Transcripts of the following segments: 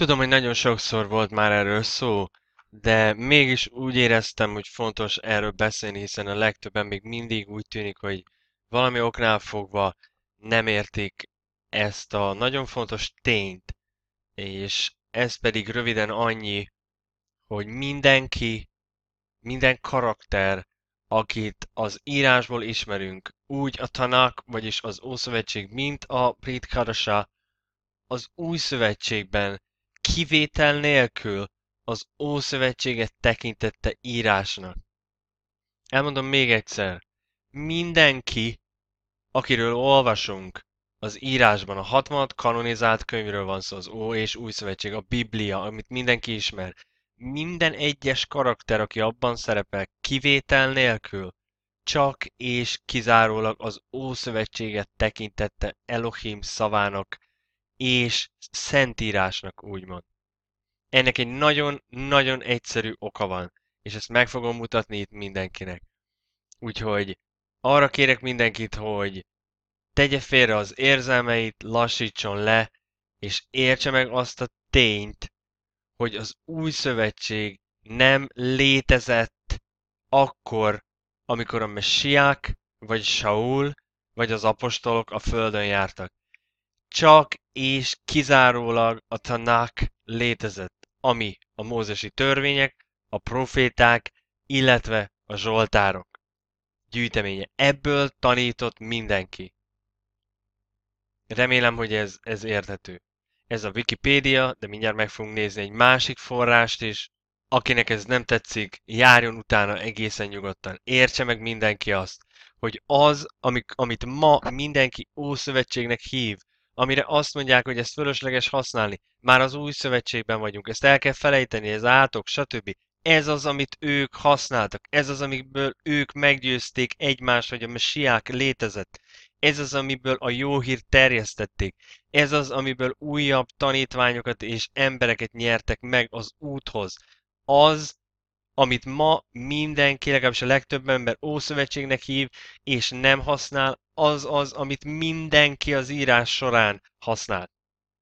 Tudom, hogy nagyon sokszor volt már erről szó, de mégis úgy éreztem, hogy fontos erről beszélni, hiszen a legtöbben még mindig úgy tűnik, hogy valami oknál fogva nem értik ezt a nagyon fontos tényt, és ez pedig röviden annyi, hogy mindenki, minden karakter, akit az írásból ismerünk, úgy a Tanak, vagyis az Ószövetség, mint a Prit Karasa, az új szövetségben kivétel nélkül az Ószövetséget tekintette írásnak. Elmondom még egyszer, mindenki, akiről olvasunk az írásban, a 66 kanonizált könyvről van szó, az Ó és Új Szövetség, a Biblia, amit mindenki ismer. Minden egyes karakter, aki abban szerepel, kivétel nélkül, csak és kizárólag az Ószövetséget tekintette Elohim szavának és szentírásnak úgymond. Ennek egy nagyon-nagyon egyszerű oka van, és ezt meg fogom mutatni itt mindenkinek. Úgyhogy arra kérek mindenkit, hogy tegye félre az érzelmeit, lassítson le, és értse meg azt a tényt, hogy az új szövetség nem létezett akkor, amikor a messiák, vagy Saul, vagy az apostolok a földön jártak csak és kizárólag a Tanák létezett, ami a mózesi törvények, a proféták, illetve a zsoltárok gyűjteménye. Ebből tanított mindenki. Remélem, hogy ez, ez érthető. Ez a Wikipédia, de mindjárt meg fogunk nézni egy másik forrást is. Akinek ez nem tetszik, járjon utána egészen nyugodtan. Értse meg mindenki azt, hogy az, amik, amit ma mindenki Ószövetségnek hív, amire azt mondják, hogy ezt fölösleges használni. Már az új szövetségben vagyunk, ezt el kell felejteni, ez átok, stb. Ez az, amit ők használtak, ez az, amiből ők meggyőzték egymást, hogy a mesiák létezett. Ez az, amiből a jó hírt terjesztették. Ez az, amiből újabb tanítványokat és embereket nyertek meg az úthoz. Az, amit ma mindenki, legalábbis a legtöbb ember Ószövetségnek hív, és nem használ, az az, amit mindenki az írás során használ.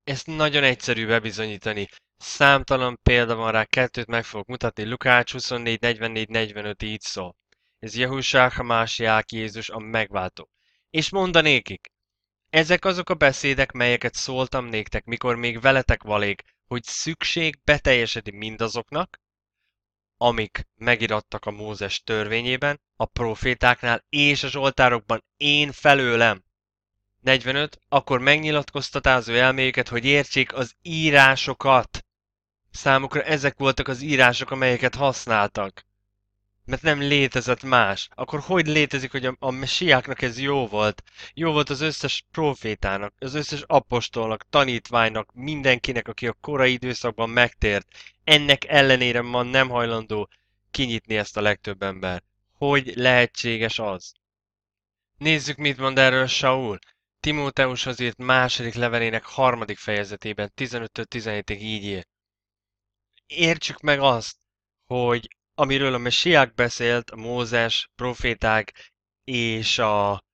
Ezt nagyon egyszerű bebizonyítani. Számtalan példa van rá, kettőt meg fogok mutatni. Lukács 24, 44, 45 így szól. Ez Jehusá, Hamásiák, Jézus a megváltó. És mondanékik, ezek azok a beszédek, melyeket szóltam néktek, mikor még veletek valék, hogy szükség beteljesedi mindazoknak, amik megirattak a Mózes törvényében, a profétáknál és a zsoltárokban én felőlem. 45. Akkor megnyilatkoztatázó elméjüket, hogy értsék az írásokat. Számukra ezek voltak az írások, amelyeket használtak mert nem létezett más. Akkor hogy létezik, hogy a, a mesiáknak ez jó volt? Jó volt az összes profétának, az összes apostolnak, tanítványnak, mindenkinek, aki a korai időszakban megtért. Ennek ellenére ma nem hajlandó kinyitni ezt a legtöbb ember. Hogy lehetséges az? Nézzük, mit mond erről Saul. Timóteushoz írt második levelének harmadik fejezetében, 15-17-ig így ír. Értsük meg azt, hogy amiről a messiák beszélt, a Mózes, proféták és a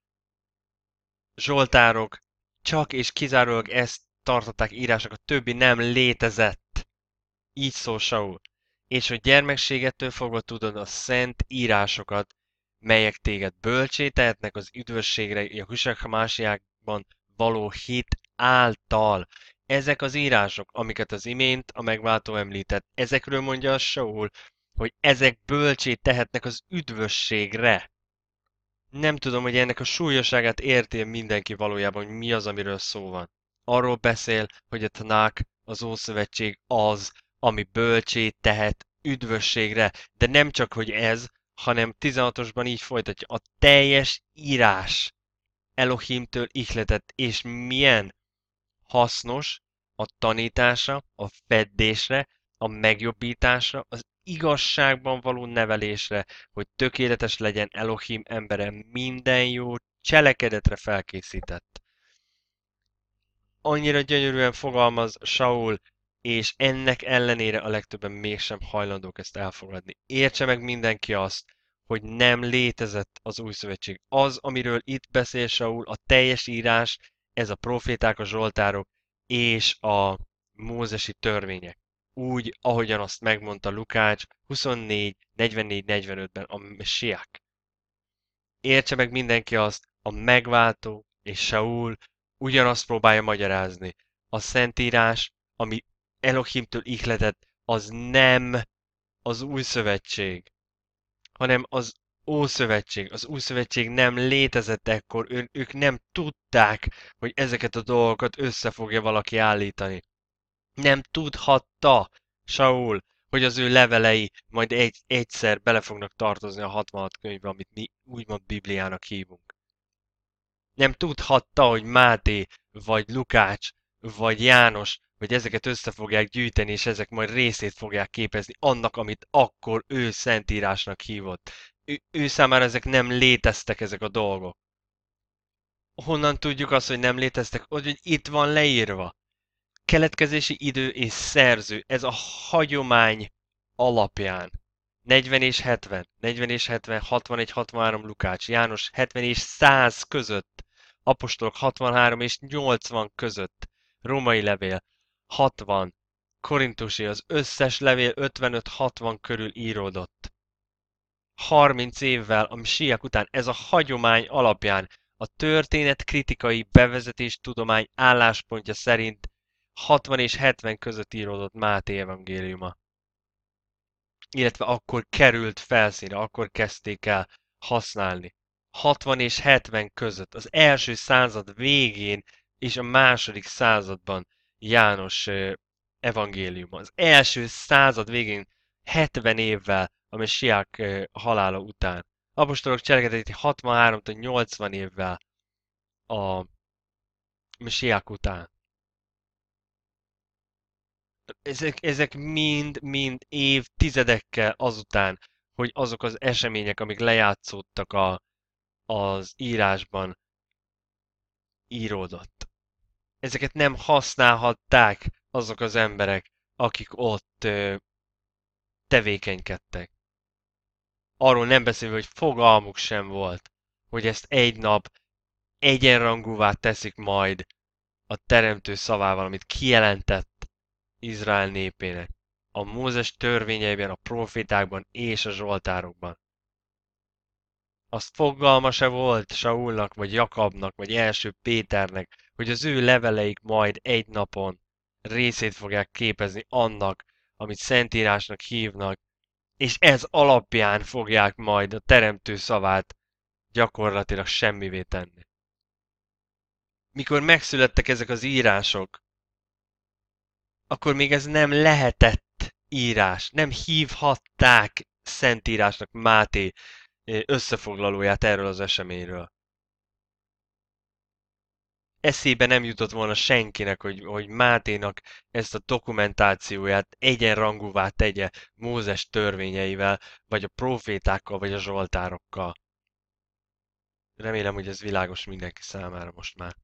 zsoltárok csak és kizárólag ezt tartották írásnak, a többi nem létezett. Így szól Saul. És hogy gyermekségettől fogva tudod a szent írásokat, melyek téged bölcsé tehetnek az üdvösségre, a másiákban való hit által. Ezek az írások, amiket az imént a megváltó említett, ezekről mondja a Saul, hogy ezek bölcsét tehetnek az üdvösségre. Nem tudom, hogy ennek a súlyosságát érti mindenki valójában, hogy mi az, amiről szó van. Arról beszél, hogy a tanák, az Ószövetség az, ami bölcsét tehet üdvösségre, de nem csak, hogy ez, hanem 16-osban így folytatja, a teljes írás Elohimtől ihletett, és milyen hasznos a tanítása, a feddésre, a megjobbításra, az igazságban való nevelésre, hogy tökéletes legyen Elohim embere minden jó cselekedetre felkészített. Annyira gyönyörűen fogalmaz Saul, és ennek ellenére a legtöbben mégsem hajlandók ezt elfogadni. Értse meg mindenki azt, hogy nem létezett az új szövetség. Az, amiről itt beszél Saul, a teljes írás, ez a proféták, a zsoltárok és a mózesi törvények úgy, ahogyan azt megmondta Lukács 24-44-45-ben a messiák. Értse meg mindenki azt, a megváltó és Saul ugyanazt próbálja magyarázni. A szentírás, ami Elohimtől ihletett, az nem az új szövetség, hanem az Ószövetség. Az Új Szövetség nem létezett ekkor, ő, ők nem tudták, hogy ezeket a dolgokat össze fogja valaki állítani. Nem tudhatta Saul, hogy az ő levelei majd egy, egyszer bele fognak tartozni a 66 könyvbe, amit mi úgymond Bibliának hívunk. Nem tudhatta, hogy Máté, vagy Lukács, vagy János, vagy ezeket össze fogják gyűjteni, és ezek majd részét fogják képezni annak, amit akkor ő szentírásnak hívott. Ő, ő számára ezek nem léteztek, ezek a dolgok. Honnan tudjuk azt, hogy nem léteztek? Úgy, hogy itt van leírva keletkezési idő és szerző, ez a hagyomány alapján. 40 és 70, 40 és 70, 61, 63 Lukács, János 70 és 100 között, Apostolok 63 és 80 között, Római levél 60, Korintusi az összes levél 55-60 körül íródott. 30 évvel a msiek után ez a hagyomány alapján a történet kritikai bevezetés tudomány álláspontja szerint 60 és 70 között íródott Máté evangéliuma. Illetve akkor került felszínre, akkor kezdték el használni. 60 és 70 között, az első század végén és a második században János evangéliuma. Az első század végén 70 évvel a messiák halála után. Apostolok cselekedeti 63-80 évvel a messiák után ezek, ezek mind, mind évtizedekkel azután, hogy azok az események, amik lejátszódtak a, az írásban, íródott. Ezeket nem használhatták azok az emberek, akik ott ö, tevékenykedtek. Arról nem beszélve, hogy fogalmuk sem volt, hogy ezt egy nap egyenrangúvá teszik majd a teremtő szavával, amit kijelentett Izrael népének, a Mózes törvényeiben, a profitákban és a zsoltárokban. Azt fogalma se volt Saulnak, vagy Jakabnak, vagy első Péternek, hogy az ő leveleik majd egy napon részét fogják képezni annak, amit Szentírásnak hívnak, és ez alapján fogják majd a teremtő szavát gyakorlatilag semmivé tenni. Mikor megszülettek ezek az írások, akkor még ez nem lehetett írás. Nem hívhatták szentírásnak Máté összefoglalóját erről az eseményről. Eszébe nem jutott volna senkinek, hogy, hogy Máténak ezt a dokumentációját egyenrangúvá tegye Mózes törvényeivel, vagy a profétákkal, vagy a zsoltárokkal. Remélem, hogy ez világos mindenki számára most már.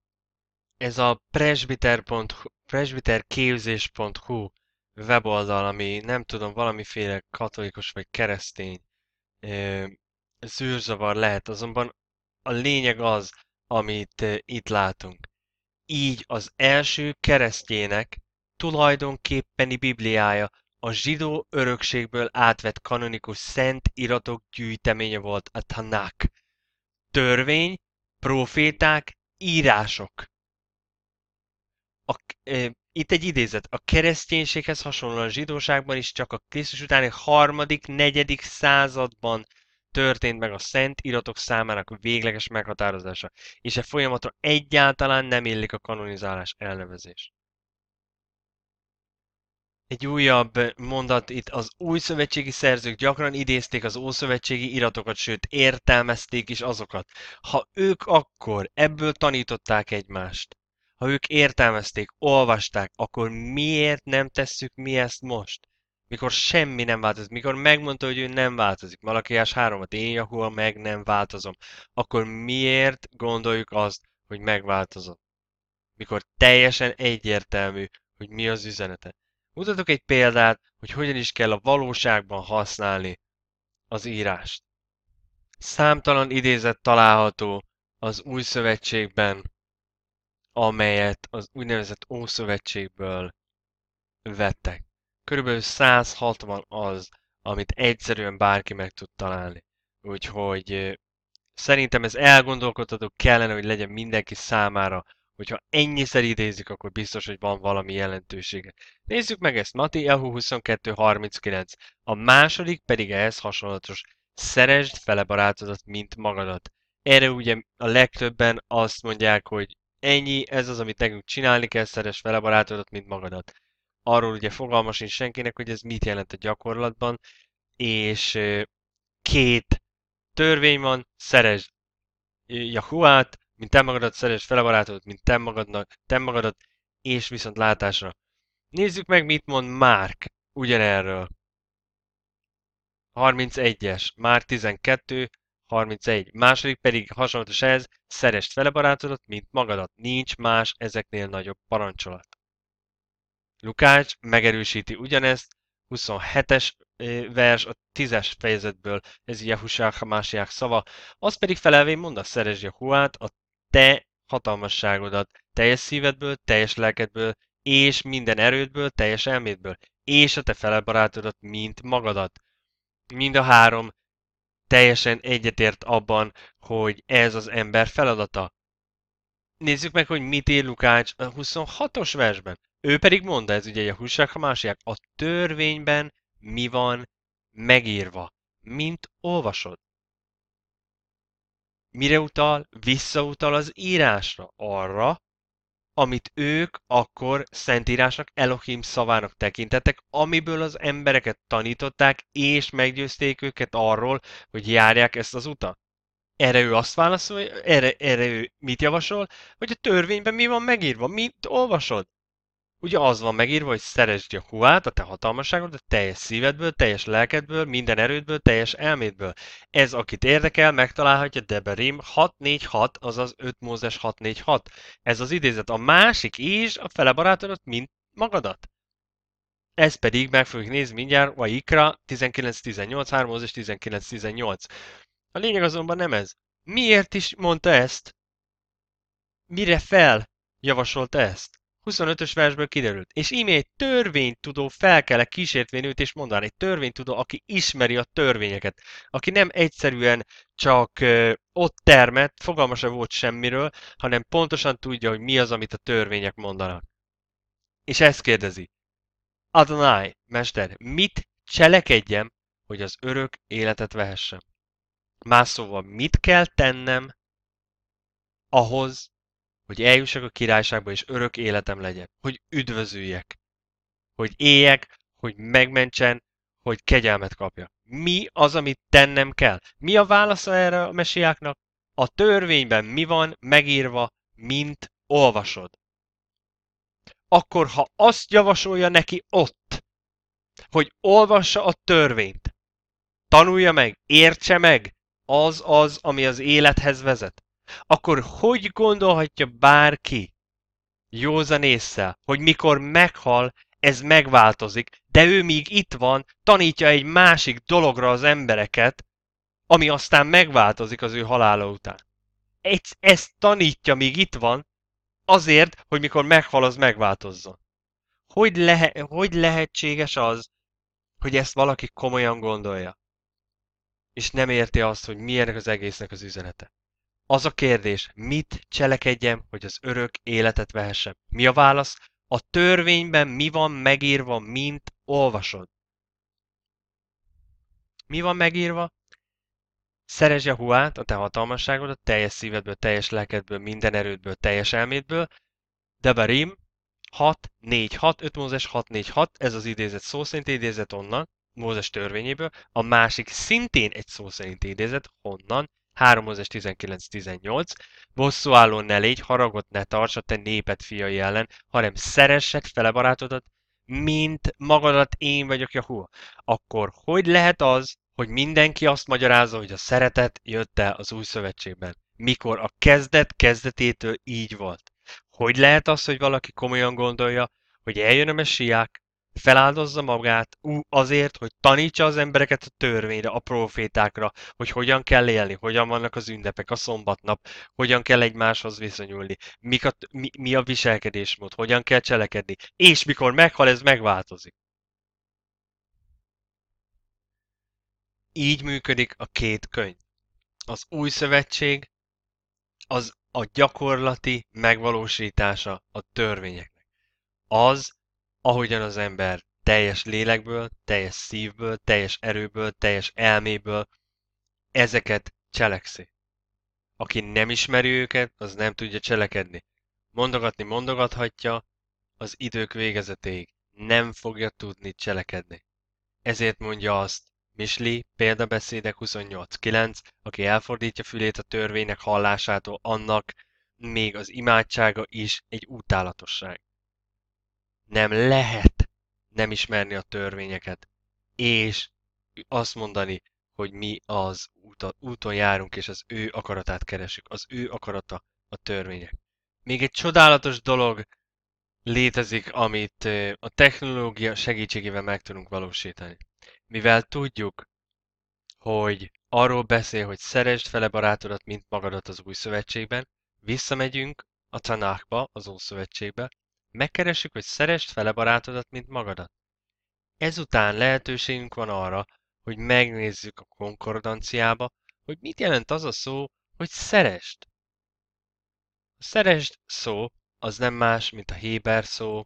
Ez a presbiter.hu presbiterképzés.hu weboldal, ami nem tudom, valamiféle katolikus vagy keresztény ö, zűrzavar lehet, azonban a lényeg az, amit ö, itt látunk. Így az első keresztjének tulajdonképpeni Bibliája a zsidó örökségből átvett kanonikus szent iratok gyűjteménye volt a Tanák. Törvény, proféták, írások a, e, itt egy idézet, a kereszténységhez hasonlóan a zsidóságban is csak a Krisztus utáni harmadik, negyedik században történt meg a szent iratok számának végleges meghatározása, és e folyamatra egyáltalán nem illik a kanonizálás elnevezés. Egy újabb mondat itt, az új szövetségi szerzők gyakran idézték az ószövetségi iratokat, sőt értelmezték is azokat. Ha ők akkor ebből tanították egymást, ha ők értelmezték, olvasták, akkor miért nem tesszük mi ezt most? Mikor semmi nem változik, mikor megmondta, hogy ő nem változik, Malakiás 3-at én Jakul meg nem változom, akkor miért gondoljuk azt, hogy megváltozott? Mikor teljesen egyértelmű, hogy mi az üzenete. Mutatok egy példát, hogy hogyan is kell a valóságban használni az írást. Számtalan idézet található az új szövetségben amelyet az úgynevezett Ószövetségből vettek. Körülbelül 160 az, amit egyszerűen bárki meg tud találni. Úgyhogy szerintem ez elgondolkodható kellene, hogy legyen mindenki számára, hogyha ennyiszer idézik, akkor biztos, hogy van valami jelentősége. Nézzük meg ezt, Mati Yahoo 2239. A második pedig ehhez hasonlatos. Szeresd fele barátodat, mint magadat. Erre ugye a legtöbben azt mondják, hogy ennyi, ez az, amit nekünk csinálni kell, szeres vele barátodat, mint magadat. Arról ugye fogalmas sincs senkinek, hogy ez mit jelent a gyakorlatban, és két törvény van, szeres Jahuát, mint te magadat, szeres fele barátodat, mint te, magadnak, te magadat, és viszont látásra. Nézzük meg, mit mond Márk ugyanerről. 31-es, Márk 12, 31. Második pedig hasonlatos ez, szerest fele barátodat, mint magadat. Nincs más ezeknél nagyobb parancsolat. Lukács megerősíti ugyanezt, 27-es vers a 10-es fejezetből, ez Jehusák másiák szava, az pedig felelvén mond a szeresd Jehuát, a te hatalmasságodat, teljes szívedből, teljes lelkedből, és minden erődből, teljes elmédből, és a te felebarátodat, mint magadat. Mind a három teljesen egyetért abban, hogy ez az ember feladata. Nézzük meg, hogy mit ír Lukács a 26-os versben. Ő pedig mondta, ez ugye a húság, ha másik, a törvényben mi van megírva, mint olvasod. Mire utal? Visszautal az írásra, arra, amit ők akkor szentírásnak, Elohim szavának tekintettek, amiből az embereket tanították, és meggyőzték őket arról, hogy járják ezt az utat. Erre ő azt válaszol, erre, erre ő mit javasol, hogy a törvényben mi van megírva, mit olvasod? Ugye az van megírva, hogy szeresd Jakuát, a te hatalmasságod, a teljes szívedből, teljes lelkedből, minden erődből, teljes elmédből. Ez, akit érdekel, megtalálhatja Deberim 646, azaz 5 Mózes 646. Ez az idézet. A másik is a fele barátodat, mint magadat. Ez pedig meg fogjuk nézni mindjárt a Ikra 19.18, 3 Mózes 19.18. A lényeg azonban nem ez. Miért is mondta ezt? Mire fel javasolta ezt? 25-ös versből kiderült. És íme egy törvénytudó fel kell kísértvén őt és mondani. Egy törvénytudó, aki ismeri a törvényeket. Aki nem egyszerűen csak ö, ott termet, fogalma se volt semmiről, hanem pontosan tudja, hogy mi az, amit a törvények mondanak. És ezt kérdezi. Adonai, mester, mit cselekedjem, hogy az örök életet vehessem? Más szóval, mit kell tennem ahhoz, hogy eljussak a királyságba, és örök életem legyen, hogy üdvözüljek, hogy éljek, hogy megmentsen, hogy kegyelmet kapja. Mi az, amit tennem kell? Mi a válasza erre a mesiáknak? A törvényben mi van megírva, mint olvasod? Akkor, ha azt javasolja neki ott, hogy olvassa a törvényt, tanulja meg, értse meg, az az, ami az élethez vezet akkor hogy gondolhatja bárki józan észre, hogy mikor meghal, ez megváltozik, de ő még itt van, tanítja egy másik dologra az embereket, ami aztán megváltozik az ő halála után. Ezt, ezt tanítja, míg itt van, azért, hogy mikor meghal, az megváltozzon. Hogy, lehe, hogy lehetséges az, hogy ezt valaki komolyan gondolja, és nem érti azt, hogy milyenek az egésznek az üzenete? Az a kérdés, mit cselekedjem, hogy az örök életet vehessem? Mi a válasz? A törvényben mi van megírva, mint olvasod? Mi van megírva? Szeresd a huát, a te hatalmasságodat, teljes szívedből, teljes lelkedből, minden erődből, teljes elmédből. Debarim 6, 4, 6, 5 Mózes 6, 4, 6, ez az idézet szó szerint idézet onnan, Mózes törvényéből, a másik szintén egy szó szerint idézet, honnan, 3 Mózes 19-18. álló ne légy, haragot ne tarts a te néped fiai ellen, hanem szeressed fele barátodat, mint magadat én vagyok Jahu. Akkor hogy lehet az, hogy mindenki azt magyarázza, hogy a szeretet jött el az új szövetségben? Mikor a kezdet kezdetétől így volt. Hogy lehet az, hogy valaki komolyan gondolja, hogy eljön a messiák, feláldozza magát azért, hogy tanítsa az embereket a törvényre, a profétákra, hogy hogyan kell élni, hogyan vannak az ünnepek, a szombatnap, hogyan kell egymáshoz viszonyulni, mik a, mi, mi a viselkedésmód, hogyan kell cselekedni, és mikor meghal, ez megváltozik. Így működik a két könyv. Az új szövetség az a gyakorlati megvalósítása a törvényeknek. Az, ahogyan az ember teljes lélekből, teljes szívből, teljes erőből, teljes elméből ezeket cselekszi. Aki nem ismeri őket, az nem tudja cselekedni. Mondogatni mondogathatja, az idők végezetéig nem fogja tudni cselekedni. Ezért mondja azt Misli, példabeszédek 28.9, aki elfordítja fülét a törvénynek hallásától annak, még az imádsága is egy utálatosság nem lehet nem ismerni a törvényeket, és azt mondani, hogy mi az úton, úton járunk, és az ő akaratát keresünk. Az ő akarata a törvények. Még egy csodálatos dolog létezik, amit a technológia segítségével meg tudunk valósítani. Mivel tudjuk, hogy arról beszél, hogy szeresd fele barátodat, mint magadat az új szövetségben, visszamegyünk a tanákba, az szövetségbe, Megkeressük, hogy szerest fele barátodat, mint magadat. Ezután lehetőségünk van arra, hogy megnézzük a konkordanciába, hogy mit jelent az a szó, hogy szerest. A szerest szó az nem más, mint a héber szó,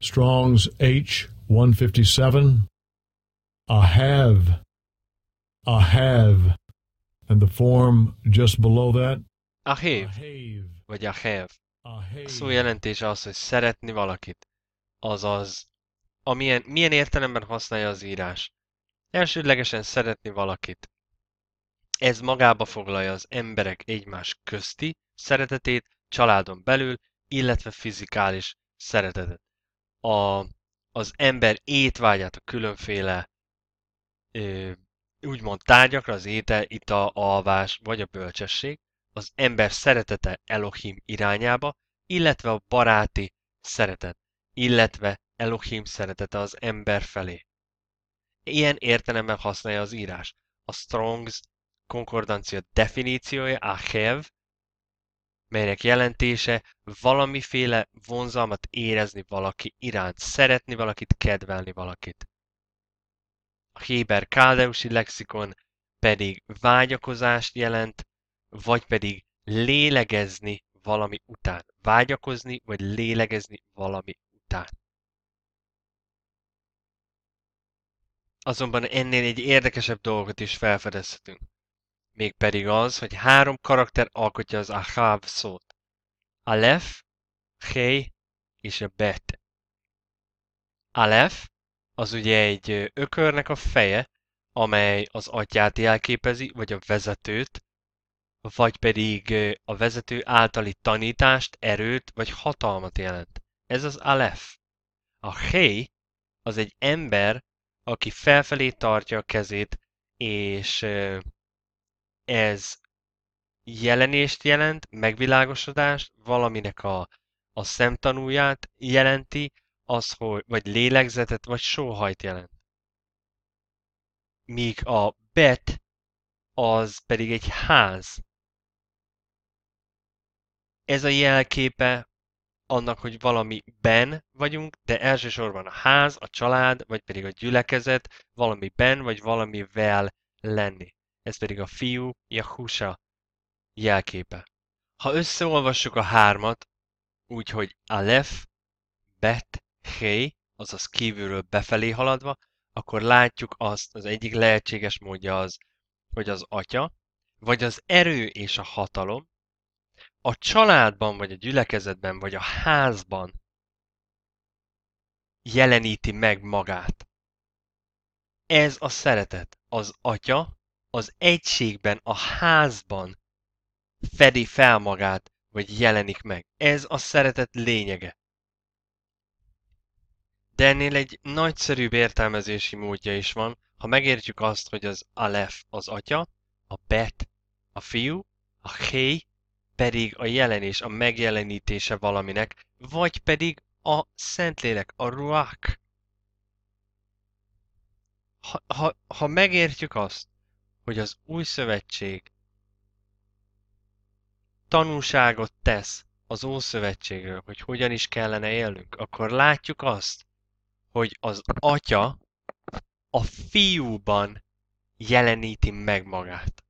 Strong's H 157. a have. a have. And the form just below that? A hév, vagy a have. A szó jelentése az, hogy szeretni valakit. Azaz, amilyen, milyen értelemben használja az írás. Elsődlegesen szeretni valakit. Ez magába foglalja az emberek egymás közti szeretetét, családon belül, illetve fizikális szeretetet. A, az ember étvágyát a különféle ö, úgymond tárgyakra az étel, ital, alvás vagy a bölcsesség, az ember szeretete Elohim irányába, illetve a baráti szeretet, illetve Elohim szeretete az ember felé. Ilyen értelemben használja az írás. A Strong's konkordancia definíciója, a have, melynek jelentése valamiféle vonzalmat érezni valaki iránt, szeretni valakit, kedvelni valakit a héber káldeusi lexikon pedig vágyakozást jelent, vagy pedig lélegezni valami után. Vágyakozni, vagy lélegezni valami után. Azonban ennél egy érdekesebb dolgot is felfedezhetünk. Mégpedig az, hogy három karakter alkotja az Ahav szót. Alef, Hei és a Bet. Alef az ugye egy ökörnek a feje, amely az atyát jelképezi, vagy a vezetőt, vagy pedig a vezető általi tanítást, erőt vagy hatalmat jelent. Ez az alef. A Hé az egy ember, aki felfelé tartja a kezét, és ez jelenést jelent, megvilágosodást, valaminek a, a szemtanúját jelenti, az, hogy vagy lélegzetet, vagy sóhajt jelent. Míg a bet az pedig egy ház. Ez a jelképe annak, hogy valami ben vagyunk, de elsősorban a ház, a család, vagy pedig a gyülekezet valami ben, vagy valamivel lenni. Ez pedig a fiú, Jahusa jelképe. Ha összeolvassuk a hármat, úgyhogy Alef, Bet, hely, azaz kívülről befelé haladva, akkor látjuk azt, az egyik lehetséges módja az, hogy az atya, vagy az erő és a hatalom a családban, vagy a gyülekezetben, vagy a házban jeleníti meg magát. Ez a szeretet. Az atya az egységben, a házban fedi fel magát, vagy jelenik meg. Ez a szeretet lényege. De ennél egy nagyszerű értelmezési módja is van, ha megértjük azt, hogy az alef az atya, a bet a fiú, a héj pedig a jelenés, a megjelenítése valaminek, vagy pedig a szentlélek, a Ruach. Ha, ha, ha megértjük azt, hogy az új szövetség tanúságot tesz az Ószövetségről, hogy hogyan is kellene élnünk, akkor látjuk azt, hogy az atya a fiúban jeleníti meg magát.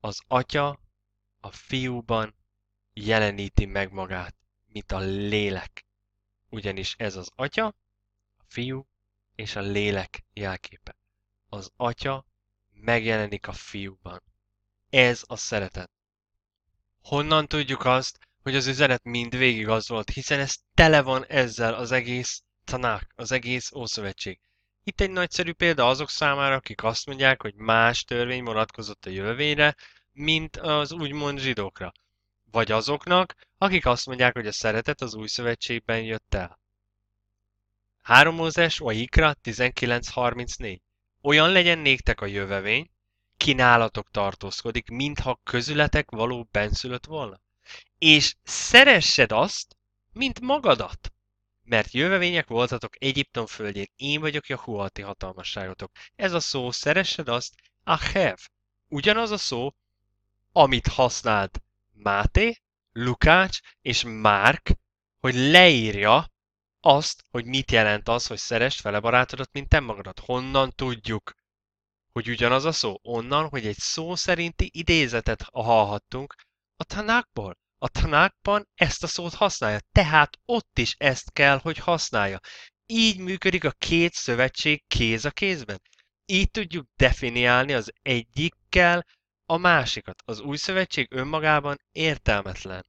Az atya a fiúban jeleníti meg magát, mint a lélek. Ugyanis ez az atya, a fiú és a lélek jelképe. Az atya megjelenik a fiúban. Ez a szeretet. Honnan tudjuk azt, hogy az üzenet mind végig az volt, hiszen ez tele van ezzel az egész tanák, az egész Ószövetség. Itt egy nagyszerű példa azok számára, akik azt mondják, hogy más törvény vonatkozott a jövőre, mint az úgymond zsidókra. Vagy azoknak, akik azt mondják, hogy a szeretet az új szövetségben jött el. 3 Mózes, a Ikra 19.34 Olyan legyen néktek a jövevény, kínálatok tartózkodik, mintha közületek való benszülött volna. És szeressed azt, mint magadat mert jövevények voltatok Egyiptom földjén, én vagyok a ti hatalmasságotok. Ez a szó, szeressed azt, a hev. Ugyanaz a szó, amit használt Máté, Lukács és Márk, hogy leírja azt, hogy mit jelent az, hogy szerest fele barátodat, mint te magadat. Honnan tudjuk, hogy ugyanaz a szó? Onnan, hogy egy szó szerinti idézetet hallhattunk a tanákból. A tanákban ezt a szót használja, tehát ott is ezt kell, hogy használja. Így működik a két szövetség kéz a kézben. Így tudjuk definiálni az egyikkel a másikat. Az új szövetség önmagában értelmetlen.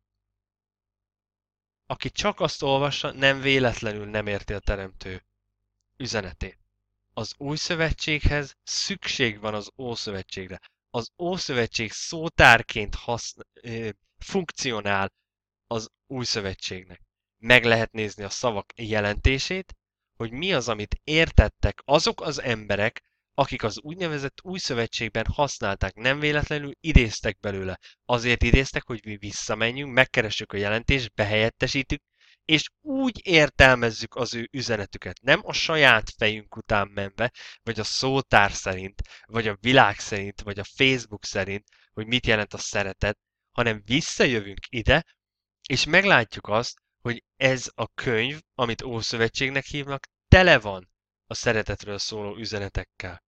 Aki csak azt olvassa, nem véletlenül nem érti a teremtő üzenetét. Az új szövetséghez szükség van az ószövetségre. Az ószövetség szótárként használ, funkcionál az új szövetségnek. Meg lehet nézni a szavak jelentését, hogy mi az, amit értettek azok az emberek, akik az úgynevezett új szövetségben használták, nem véletlenül idéztek belőle. Azért idéztek, hogy mi visszamenjünk, megkeressük a jelentést, behelyettesítjük, és úgy értelmezzük az ő üzenetüket, nem a saját fejünk után menve, vagy a szótár szerint, vagy a világ szerint, vagy a Facebook szerint, hogy mit jelent a szeretet, hanem visszajövünk ide, és meglátjuk azt, hogy ez a könyv, amit Ószövetségnek hívnak, tele van a szeretetről szóló üzenetekkel.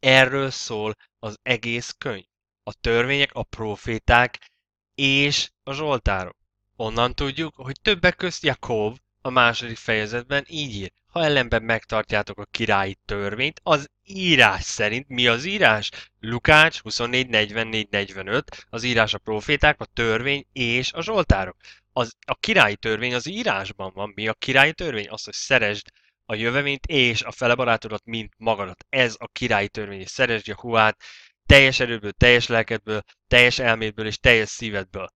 Erről szól az egész könyv. A törvények, a proféták és a zsoltárok. Onnan tudjuk, hogy többek közt Jakob a második fejezetben így ír, ha ellenben megtartjátok a királyi törvényt, az írás szerint mi az írás? Lukács 24.44.45, az írás a proféták, a törvény és a zsoltárok. Az, a királyi törvény az írásban van. Mi a királyi törvény? Az, hogy szeresd a jövevényt és a felebarátodat, mint magadat. Ez a királyi törvény, és szeresd huát teljes erőből, teljes lelkedből, teljes elmédből és teljes szívedből.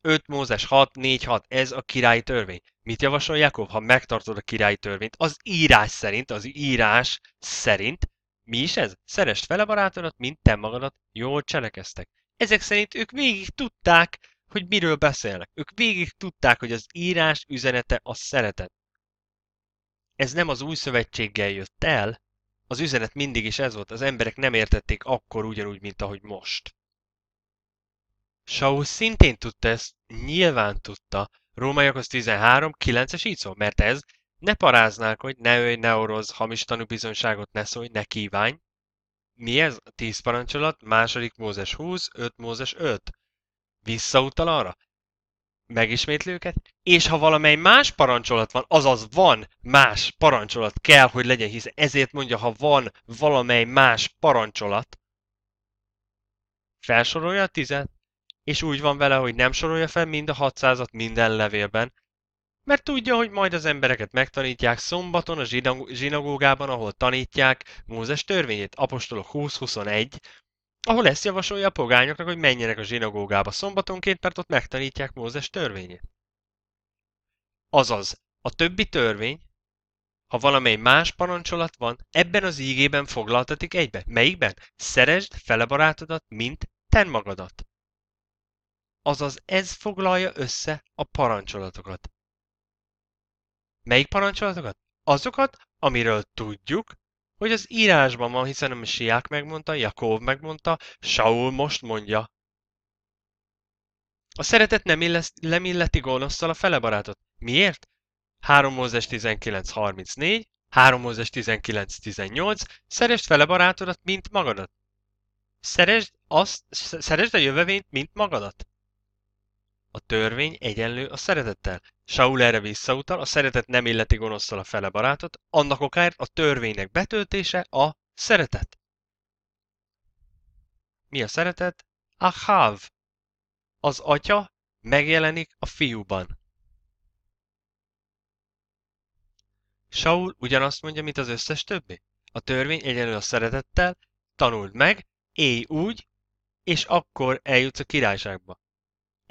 5 Mózes 6, 4, 6, ez a királyi törvény. Mit javasol Jakob? Ha megtartod a királyi törvényt, az írás szerint, az írás szerint, mi is ez? Szerest fele barátodat, mint te magadat, jól cselekeztek. Ezek szerint ők végig tudták, hogy miről beszélnek. Ők végig tudták, hogy az írás üzenete a szeretet. Ez nem az új szövetséggel jött el, az üzenet mindig is ez volt, az emberek nem értették akkor ugyanúgy, mint ahogy most. Saul szintén tudta ezt, nyilván tudta, Rómaiakhoz 13, 9-es így szól, mert ez ne paráznák, hogy ne ölj, ne oroz, hamis bizonyságot, ne szólj, ne kívánj. Mi ez? A 10 parancsolat, második Mózes 20, 5 Mózes 5. Visszautal arra? Megismétli őket? És ha valamely más parancsolat van, azaz van más parancsolat, kell, hogy legyen, hisz ezért mondja, ha van valamely más parancsolat, felsorolja a tizet, és úgy van vele, hogy nem sorolja fel mind a 600-at minden levélben, mert tudja, hogy majd az embereket megtanítják szombaton a zsinagógában, ahol tanítják Mózes törvényét, apostolok 20-21, ahol ezt javasolja a pogányoknak, hogy menjenek a zsinagógába szombatonként, mert ott megtanítják Mózes törvényét. Azaz, a többi törvény, ha valamely más parancsolat van, ebben az ígében foglaltatik egybe. Melyikben? Szeresd fele barátodat, mint ten magadat azaz ez foglalja össze a parancsolatokat. Melyik parancsolatokat? Azokat, amiről tudjuk, hogy az írásban van, hiszen a Siák megmondta, Jakov megmondta, Saul most mondja. A szeretet nem, illesz, nem illeti gonoszszal a felebarátot. Miért? 3 Mózes 19.34, 3 Mózes 19.18, szeresd fele barátodat, mint magadat. Szeresd, azt, szeresd a jövevényt, mint magadat. A törvény egyenlő a szeretettel. Saul erre visszautal, a szeretet nem illeti gonosztal a fele barátot, annak okáért a törvénynek betöltése a szeretet. Mi a szeretet? A háv. Az atya megjelenik a fiúban. Saul ugyanazt mondja, mint az összes többi. A törvény egyenlő a szeretettel, tanuld meg, élj úgy, és akkor eljutsz a királyságba.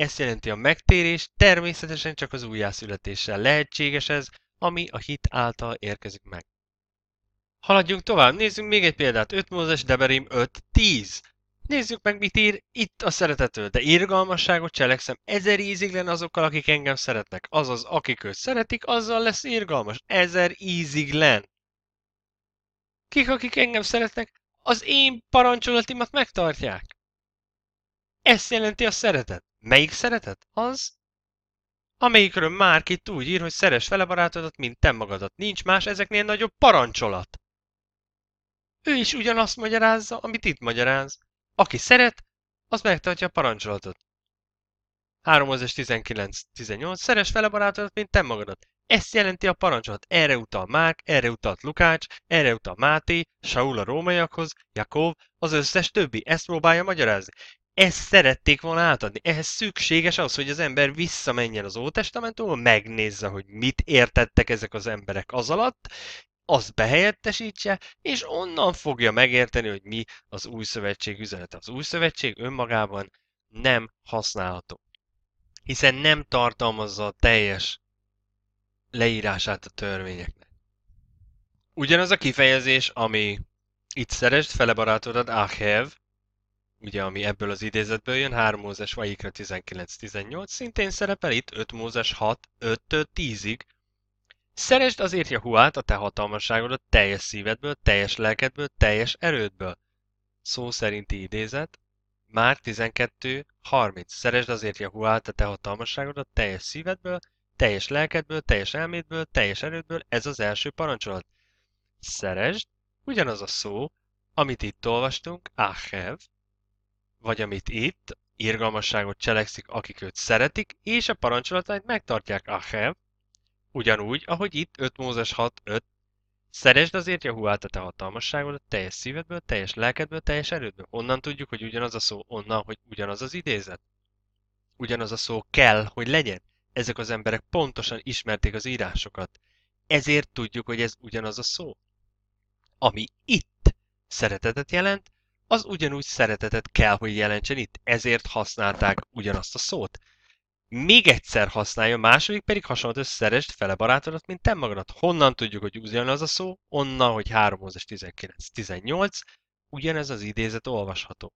Ezt jelenti a megtérés, természetesen csak az újjászületéssel lehetséges ez, ami a hit által érkezik meg. Haladjunk tovább, nézzünk még egy példát. 5 Mózes Deberim 5.10. Nézzük meg, mit ír itt a szeretetől, de irgalmasságot cselekszem ezer íziglen azokkal, akik engem szeretnek. Azaz, akik őt szeretik, azzal lesz irgalmas. Ezer íziglen. Kik, akik engem szeretnek, az én parancsolatimat megtartják. Ezt jelenti a szeretet. Melyik szeretet? Az? Amelyikről már ki úgy ír, hogy szeres vele barátodat, mint te magadat. Nincs más ezeknél nagyobb parancsolat. Ő is ugyanazt magyarázza, amit itt magyaráz. Aki szeret, az megtartja a parancsolatot. 3.19.18. Szeres vele barátodat, mint te magadat. Ezt jelenti a parancsolat. Erre utal Márk, erre utalt Lukács, erre utal Máté, Saul a rómaiakhoz, Jakov, az összes többi. Ezt próbálja magyarázni ezt szerették volna átadni. Ehhez szükséges az, hogy az ember visszamenjen az Ótestamentumba, megnézze, hogy mit értettek ezek az emberek az alatt, azt behelyettesítse, és onnan fogja megérteni, hogy mi az új szövetség üzenete. Az új szövetség önmagában nem használható, hiszen nem tartalmazza a teljes leírását a törvényeknek. Ugyanaz a kifejezés, ami itt szerest fele barátodat, Achev, ugye ami ebből az idézetből jön, 3 Mózes Vajikra 19-18, szintén szerepel itt 5 Mózes 6, 5-től 10-ig. Szeresd azért, Jahuát a te hatalmasságodat teljes szívedből, teljes lelkedből, teljes erődből. Szó szerinti idézet, már 12-30. Szeresd azért Jahuát a te hatalmasságodat teljes szívedből, teljes lelkedből, teljes elmédből, teljes erődből, ez az első parancsolat. Szeresd, ugyanaz a szó, amit itt olvastunk, Achev, vagy amit itt, irgalmasságot cselekszik, akik őt szeretik, és a parancsolatait megtartják Achev, ugyanúgy, ahogy itt 5 Mózes 6.5, Szeresd azért Jahuát a te hatalmasságodat teljes szívedből, teljes lelkedből, teljes erődből. Onnan tudjuk, hogy ugyanaz a szó, onnan, hogy ugyanaz az idézet. Ugyanaz a szó kell, hogy legyen. Ezek az emberek pontosan ismerték az írásokat. Ezért tudjuk, hogy ez ugyanaz a szó. Ami itt szeretetet jelent, az ugyanúgy szeretetet kell, hogy jelentsen itt. Ezért használták ugyanazt a szót. Még egyszer használja, második pedig hasonlót összeresd fele barátodat, mint te magadat. Honnan tudjuk, hogy ugyanaz a szó? Onnan, hogy 3 Mózes 19, 18, ugyanez az idézet olvasható.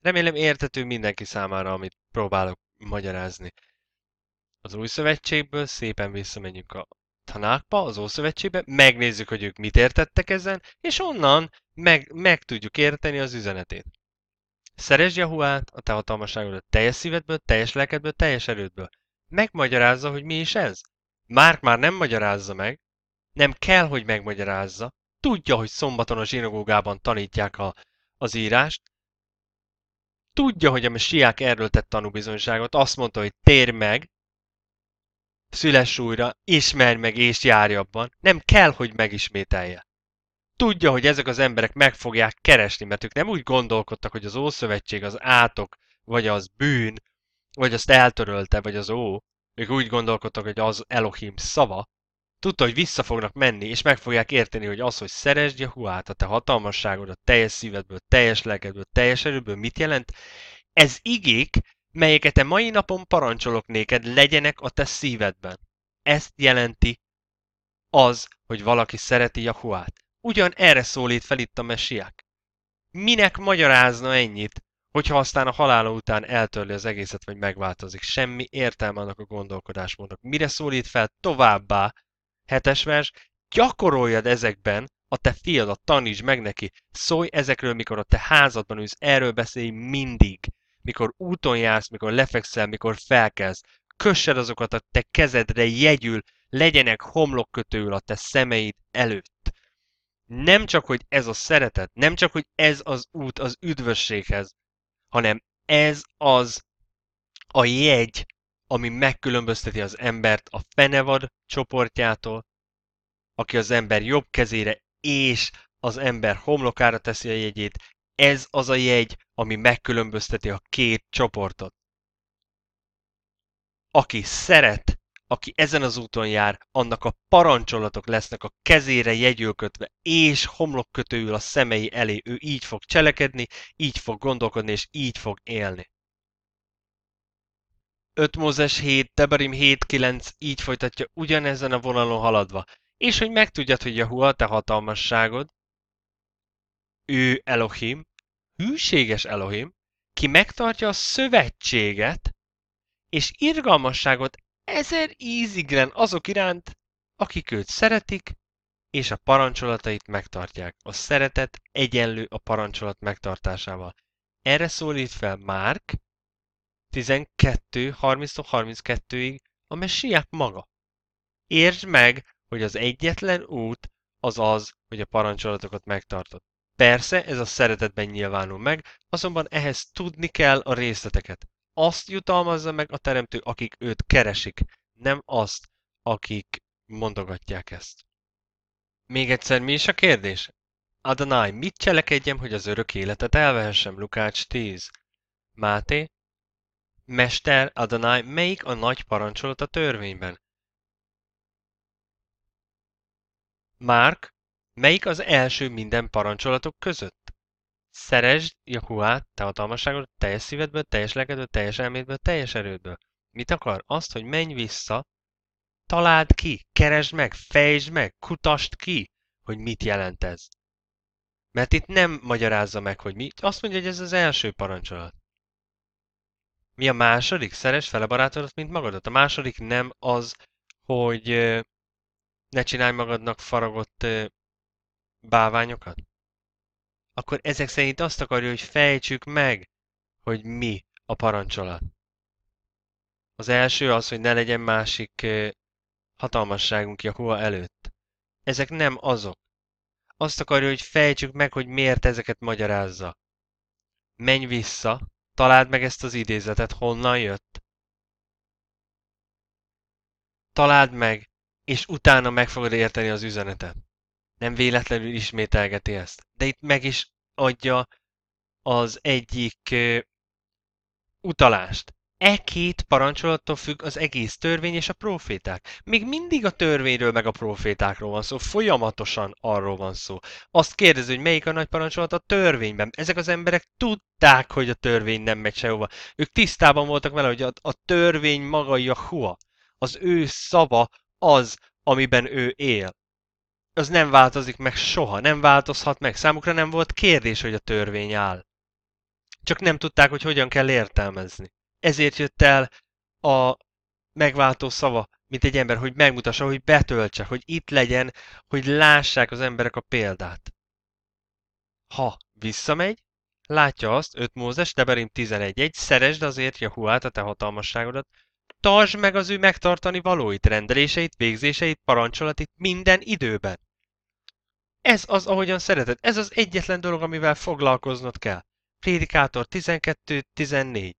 Remélem értető mindenki számára, amit próbálok magyarázni. Az új szövetségből szépen visszamegyünk a tanákba, az Ószövetségbe, megnézzük, hogy ők mit értettek ezen, és onnan meg, meg tudjuk érteni az üzenetét. Szeresd Jahuát, a te hatalmaságodat teljes szívedből, teljes lelkedből, teljes erődből. Megmagyarázza, hogy mi is ez. Márk már nem magyarázza meg, nem kell, hogy megmagyarázza, tudja, hogy szombaton a zsinogógában tanítják a, az írást, tudja, hogy a siák erről tett tanúbizonyságot, azt mondta, hogy tér meg, Szüles újra, ismerj meg és járj abban, nem kell, hogy megismételje. Tudja, hogy ezek az emberek meg fogják keresni, mert ők nem úgy gondolkodtak, hogy az Ószövetség az átok, vagy az bűn, vagy azt eltörölte, vagy az ó. Ők úgy gondolkodtak, hogy az Elohim szava. Tudta, hogy vissza fognak menni, és meg fogják érteni, hogy az, hogy szeresd Jahuát, a te hatalmasságod, a teljes szívedből, teljes lelkedből, teljes erőből mit jelent. Ez igék, melyeket a mai napon parancsolok néked, legyenek a te szívedben. Ezt jelenti az, hogy valaki szereti Jahuát. Ugyan erre szólít fel itt a mesiák. Minek magyarázna ennyit, hogyha aztán a halála után eltörli az egészet, vagy megváltozik? Semmi értelme annak a gondolkodásmódnak. Mire szólít fel továbbá, hetes vers, gyakoroljad ezekben, a te fiadat tanítsd meg neki, szólj ezekről, mikor a te házadban ülsz, erről beszélj mindig mikor úton jársz, mikor lefekszel, mikor felkelsz. Kössed azokat a te kezedre jegyül, legyenek homlokkötőül a te szemeid előtt. Nem csak, hogy ez a szeretet, nem csak, hogy ez az út az üdvösséghez, hanem ez az a jegy, ami megkülönbözteti az embert a fenevad csoportjától, aki az ember jobb kezére és az ember homlokára teszi a jegyét, ez az a jegy, ami megkülönbözteti a két csoportot. Aki szeret, aki ezen az úton jár, annak a parancsolatok lesznek a kezére jegyőkötve, és homlokkötőül a szemei elé. Ő így fog cselekedni, így fog gondolkodni, és így fog élni. 5 Mózes 7, Teberim 7-9 így folytatja ugyanezen a vonalon haladva. És hogy megtudjad, hogy a te hatalmasságod, ő Elohim, hűséges Elohim, ki megtartja a szövetséget, és irgalmasságot ezer ízigren azok iránt, akik őt szeretik, és a parancsolatait megtartják. A szeretet egyenlő a parancsolat megtartásával. Erre szólít fel Márk 12.30-32-ig a messiák maga. Értsd meg, hogy az egyetlen út az az, hogy a parancsolatokat megtartod. Persze ez a szeretetben nyilvánul meg, azonban ehhez tudni kell a részleteket. Azt jutalmazza meg a teremtő, akik őt keresik, nem azt, akik mondogatják ezt. Még egyszer mi is a kérdés? Adonai, mit cselekedjem, hogy az örök életet elvehessem? Lukács 10. Máté, Mester Adonai, melyik a nagy parancsolat a törvényben? Márk, Melyik az első minden parancsolatok között? Szeresd Jahuát, te hatalmasságod, teljes szívedből, teljes lelkedből, teljes elmédből, teljes erődből. Mit akar? Azt, hogy menj vissza, találd ki, keresd meg, fejtsd meg, kutasd ki, hogy mit jelent ez. Mert itt nem magyarázza meg, hogy mi. Azt mondja, hogy ez az első parancsolat. Mi a második? Szeres fele barátodat, mint magadat. A második nem az, hogy ne csinálj magadnak faragott báványokat? Akkor ezek szerint azt akarja, hogy fejtsük meg, hogy mi a parancsolat. Az első az, hogy ne legyen másik hatalmasságunk Jahova előtt. Ezek nem azok. Azt akarja, hogy fejtsük meg, hogy miért ezeket magyarázza. Menj vissza, találd meg ezt az idézetet, honnan jött. Találd meg, és utána meg fogod érteni az üzenetet nem véletlenül ismételgeti ezt. De itt meg is adja az egyik utalást. E két parancsolattól függ az egész törvény és a proféták. Még mindig a törvényről meg a profétákról van szó, folyamatosan arról van szó. Azt kérdezi, hogy melyik a nagy parancsolat a törvényben. Ezek az emberek tudták, hogy a törvény nem megy sehova. Ők tisztában voltak vele, hogy a, a törvény maga hua. Az ő szava az, amiben ő él az nem változik meg soha, nem változhat meg. Számukra nem volt kérdés, hogy a törvény áll. Csak nem tudták, hogy hogyan kell értelmezni. Ezért jött el a megváltó szava, mint egy ember, hogy megmutassa, hogy betöltse, hogy itt legyen, hogy lássák az emberek a példát. Ha visszamegy, látja azt, 5 Mózes, Deberim 11.1, szeresd azért Jahuát a te hatalmasságodat, tartsd meg az ő megtartani valóit, rendeléseit, végzéseit, parancsolatit minden időben. Ez az, ahogyan szereted. Ez az egyetlen dolog, amivel foglalkoznod kell. Prédikátor 12-14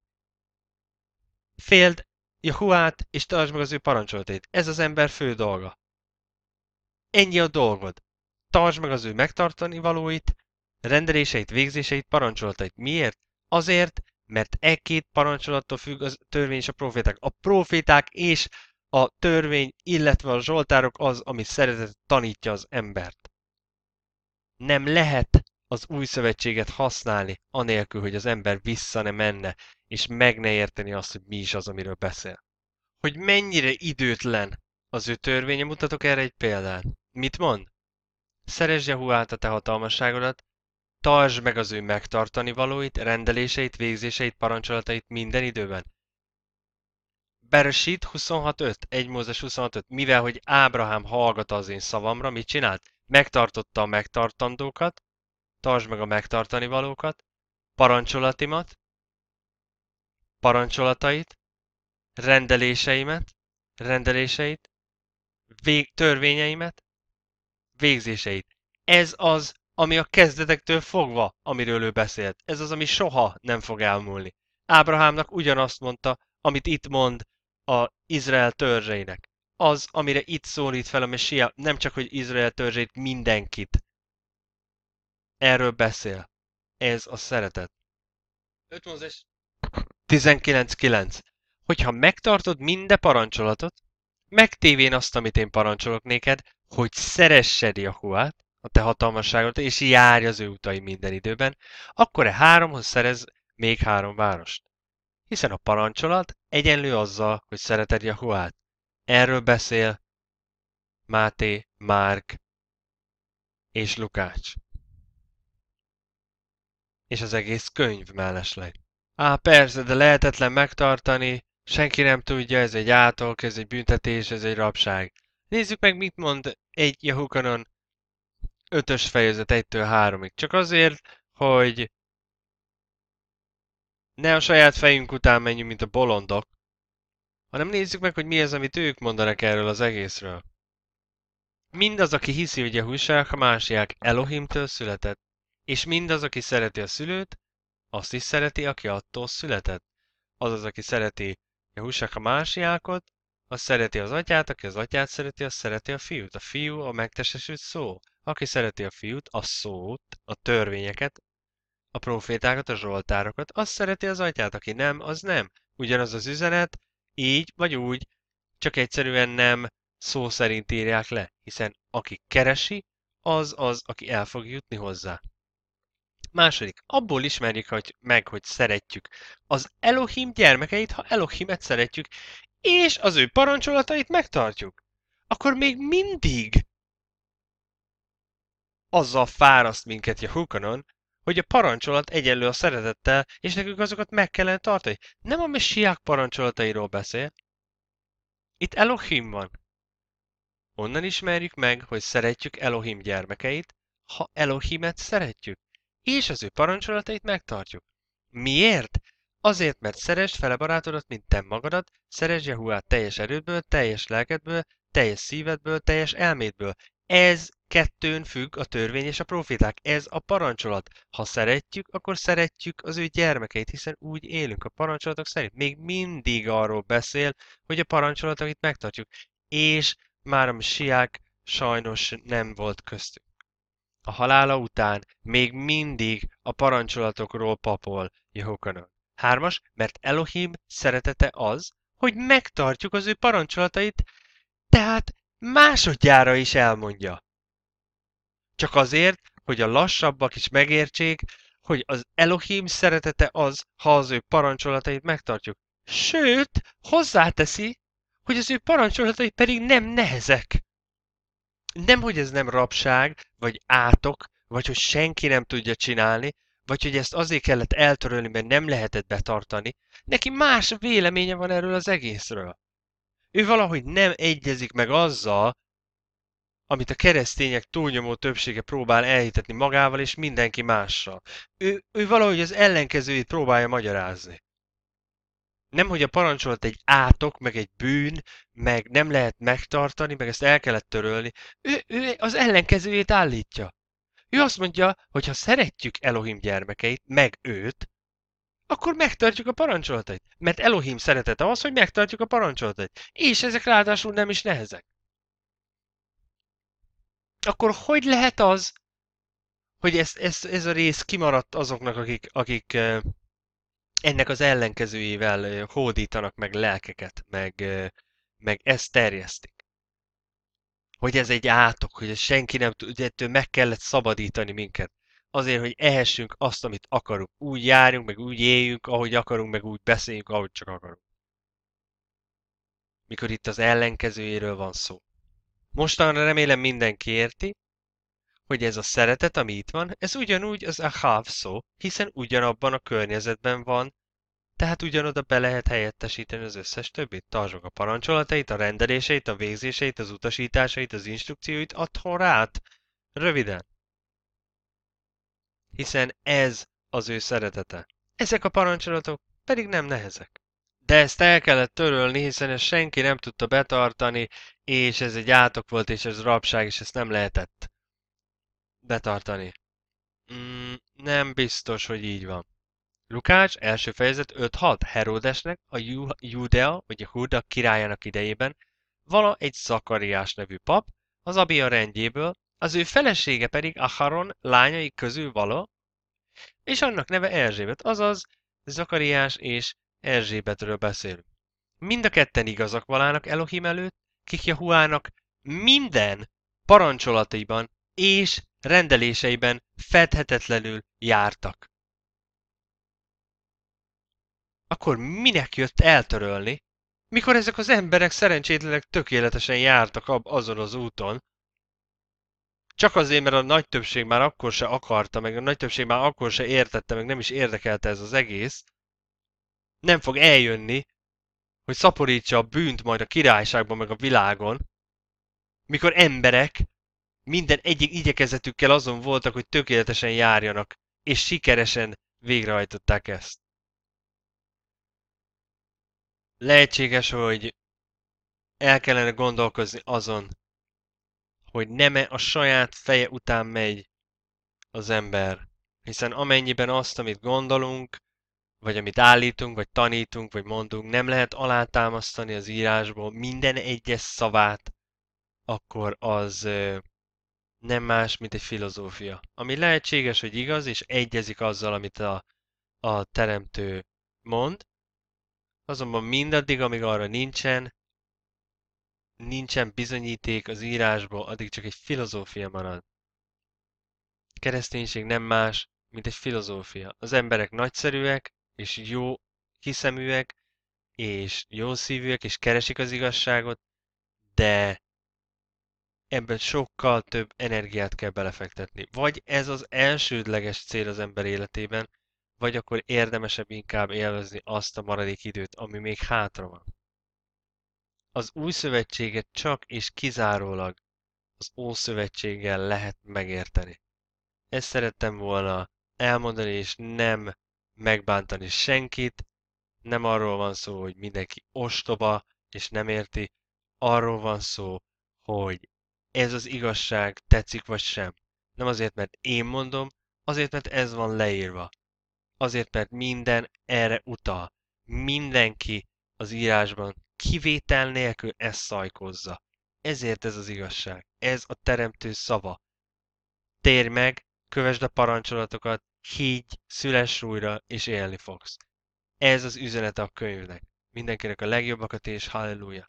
Féld Jahuát és tartsd meg az ő parancsolatait. Ez az ember fő dolga. Ennyi a dolgod. Tartsd meg az ő megtartani valóit, rendeléseit, végzéseit, parancsolatait. Miért? Azért, mert e két parancsolattól függ a törvény és a proféták. A proféták és a törvény, illetve a zsoltárok az, ami szeretet tanítja az embert. Nem lehet az új szövetséget használni, anélkül, hogy az ember vissza ne menne, és meg ne érteni azt, hogy mi is az, amiről beszél. Hogy mennyire időtlen az ő törvénye, mutatok erre egy példát. Mit mond? Szeresd Jehuát a te hatalmasságodat, Tartsd meg az ő megtartani valóit, rendeléseit, végzéseit, parancsolatait minden időben. Bereshit 26.5, 1 Mózes 26.5, mivel hogy Ábrahám hallgat az én szavamra, mit csinált? Megtartotta a megtartandókat, tartsd meg a megtartani valókat, parancsolatimat, parancsolatait, rendeléseimet, rendeléseit, vég, törvényeimet, végzéseit. Ez az, ami a kezdetektől fogva, amiről ő beszélt. Ez az, ami soha nem fog elmúlni. Ábrahámnak ugyanazt mondta, amit itt mond a Izrael törzseinek. Az, amire itt szólít fel a Messia, nem csak, hogy Izrael törzsét, mindenkit. Erről beszél. Ez a szeretet. 5 Mózes 19.9. Hogyha megtartod minden parancsolatot, megtévén azt, amit én parancsolok néked, hogy szeressed Jahuát, a te hatalmasságot, és járj az ő utai minden időben, akkor e háromhoz szerez még három várost. Hiszen a parancsolat egyenlő azzal, hogy szereted Jahuát. Erről beszél Máté, Márk és Lukács. És az egész könyv mellesleg. Á, persze, de lehetetlen megtartani, senki nem tudja, ez egy átok, ez egy büntetés, ez egy rabság. Nézzük meg, mit mond egy Jahukanon ötös fejezet 1-től 3-ig. Csak azért, hogy ne a saját fejünk után menjünk, mint a bolondok, hanem nézzük meg, hogy mi az, amit ők mondanak erről az egészről. Mindaz, aki hiszi, hogy a húság másiák Elohimtől született, és mindaz, aki szereti a szülőt, azt is szereti, aki attól született. Azaz, aki szereti Jehusek a másiákot, az szereti az atyát, aki az atyát szereti, az szereti a fiút. A fiú a megtestesült szó. Aki szereti a fiút, a szót, a törvényeket, a profétákat, a zsoltárokat, az szereti az atyát, aki nem, az nem. Ugyanaz az üzenet, így vagy úgy, csak egyszerűen nem szó szerint írják le, hiszen aki keresi, az az, aki el fog jutni hozzá. Második, abból ismerjük hogy meg, hogy szeretjük. Az Elohim gyermekeit, ha Elohimet szeretjük, és az ő parancsolatait megtartjuk, akkor még mindig azzal fáraszt minket Jehukanon, hogy a parancsolat egyenlő a szeretettel, és nekünk azokat meg kellene tartani. Nem a messiák parancsolatairól beszél. Itt Elohim van. Onnan ismerjük meg, hogy szeretjük Elohim gyermekeit, ha Elohimet szeretjük, és az ő parancsolatait megtartjuk. Miért? Azért, mert szeresd fele barátodat, mint te magadat, szeresd Jehuát teljes erődből, teljes lelkedből, teljes szívedből, teljes elmédből. Ez kettőn függ a törvény és a proféták. Ez a parancsolat. Ha szeretjük, akkor szeretjük az ő gyermekeit, hiszen úgy élünk a parancsolatok szerint. Még mindig arról beszél, hogy a parancsolatok itt megtartjuk. És már a siák sajnos nem volt köztük. A halála után még mindig a parancsolatokról papol Jehokanon. Hármas, mert Elohim szeretete az, hogy megtartjuk az ő parancsolatait, tehát másodjára is elmondja. Csak azért, hogy a lassabbak is megértsék, hogy az Elohim szeretete az, ha az ő parancsolatait megtartjuk. Sőt, hozzáteszi, hogy az ő parancsolatai pedig nem nehezek. Nem, hogy ez nem rabság, vagy átok, vagy hogy senki nem tudja csinálni, vagy hogy ezt azért kellett eltörölni, mert nem lehetett betartani, neki más véleménye van erről az egészről. Ő valahogy nem egyezik meg azzal, amit a keresztények túlnyomó többsége próbál elhitetni magával és mindenki mással. Ő, ő valahogy az ellenkezőjét próbálja magyarázni. Nem, hogy a parancsolat egy átok, meg egy bűn, meg nem lehet megtartani, meg ezt el kellett törölni. Ő, ő az ellenkezőjét állítja. Ő azt mondja, hogy ha szeretjük Elohim gyermekeit, meg őt, akkor megtartjuk a parancsolatait. Mert Elohim szeretete az, hogy megtartjuk a parancsolatait. És ezek ráadásul nem is nehezek. Akkor hogy lehet az, hogy ez, ez, ez a rész kimaradt azoknak, akik, akik ennek az ellenkezőjével hódítanak meg lelkeket, meg, meg ezt terjesztik? hogy ez egy átok, hogy ez senki nem tud, hogy ettől meg kellett szabadítani minket. Azért, hogy ehessünk azt, amit akarunk. Úgy járjunk, meg úgy éljünk, ahogy akarunk, meg úgy beszéljünk, ahogy csak akarunk. Mikor itt az ellenkezőjéről van szó. Mostanra remélem mindenki érti, hogy ez a szeretet, ami itt van, ez ugyanúgy az aháv szó, hiszen ugyanabban a környezetben van, tehát ugyanoda be lehet helyettesíteni az összes többit. Tartsuk a parancsolatait, a rendeléseit, a végzéseit, az utasításait, az instrukcióit, adhon át. Röviden. Hiszen ez az ő szeretete. Ezek a parancsolatok pedig nem nehezek. De ezt el kellett törölni, hiszen ezt senki nem tudta betartani, és ez egy átok volt, és ez rabság, és ezt nem lehetett betartani. Mm, nem biztos, hogy így van. Lukács első fejezet 5-6 Herodesnek a Judea, vagy a Huda királyának idejében, vala egy Zakariás nevű pap, az Abia rendjéből, az ő felesége pedig Acharon lányai közül vala, és annak neve Erzsébet, azaz Zakariás és Erzsébetről beszélünk. Mind a ketten igazak valának Elohim előtt, kik Jahuának minden parancsolataiban és rendeléseiben fedhetetlenül jártak akkor minek jött eltörölni, mikor ezek az emberek szerencsétlenek tökéletesen jártak azon az úton, csak azért, mert a nagy többség már akkor se akarta, meg a nagy többség már akkor se értette, meg nem is érdekelte ez az egész, nem fog eljönni, hogy szaporítsa a bűnt majd a királyságban, meg a világon, mikor emberek minden egyik igyekezetükkel azon voltak, hogy tökéletesen járjanak, és sikeresen végrehajtották ezt lehetséges, hogy el kellene gondolkozni azon, hogy nem -e a saját feje után megy az ember. Hiszen amennyiben azt, amit gondolunk, vagy amit állítunk, vagy tanítunk, vagy mondunk, nem lehet alátámasztani az írásból minden egyes szavát, akkor az nem más, mint egy filozófia. Ami lehetséges, hogy igaz, és egyezik azzal, amit a, a teremtő mond, Azonban mindaddig, amíg arra nincsen, nincsen bizonyíték az írásból, addig csak egy filozófia marad. A kereszténység nem más, mint egy filozófia. Az emberek nagyszerűek, és jó kiszeműek, és jó szívűek, és keresik az igazságot, de ebben sokkal több energiát kell belefektetni. Vagy ez az elsődleges cél az ember életében, vagy akkor érdemesebb inkább élvezni azt a maradék időt, ami még hátra van. Az új szövetséget csak és kizárólag az Ószövetséggel lehet megérteni. Ezt szerettem volna elmondani, és nem megbántani senkit. Nem arról van szó, hogy mindenki ostoba, és nem érti. Arról van szó, hogy ez az igazság tetszik vagy sem. Nem azért, mert én mondom, azért, mert ez van leírva. Azért, mert minden erre utal. Mindenki az írásban kivétel nélkül ezt szajkozza. Ezért ez az igazság. Ez a teremtő szava. Térj meg, kövesd a parancsolatokat, higgy, szüles újra, és élni fogsz. Ez az üzenet a könyvnek. Mindenkinek a legjobbakat és halleluja!